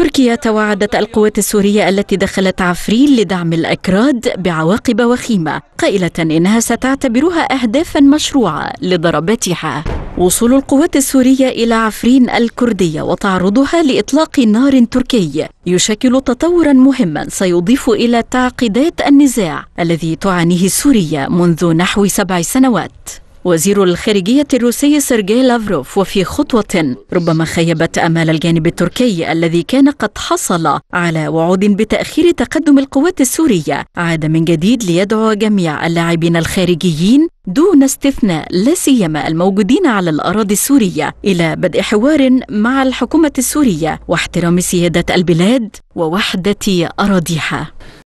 تركيا توعدت القوات السورية التي دخلت عفرين لدعم الأكراد بعواقب وخيمة قائلة إنها ستعتبرها أهدافا مشروعة لضرباتها وصول القوات السورية إلى عفرين الكردية وتعرضها لإطلاق نار تركي يشكل تطورا مهما سيضيف إلى تعقيدات النزاع الذي تعانيه سوريا منذ نحو سبع سنوات وزير الخارجية الروسي سيرجي لافروف وفي خطوة ربما خيبت أمال الجانب التركي الذي كان قد حصل على وعود بتأخير تقدم القوات السورية عاد من جديد ليدعو جميع اللاعبين الخارجيين دون استثناء لا سيما الموجودين على الأراضي السورية إلى بدء حوار مع الحكومة السورية واحترام سيادة البلاد ووحدة أراضيها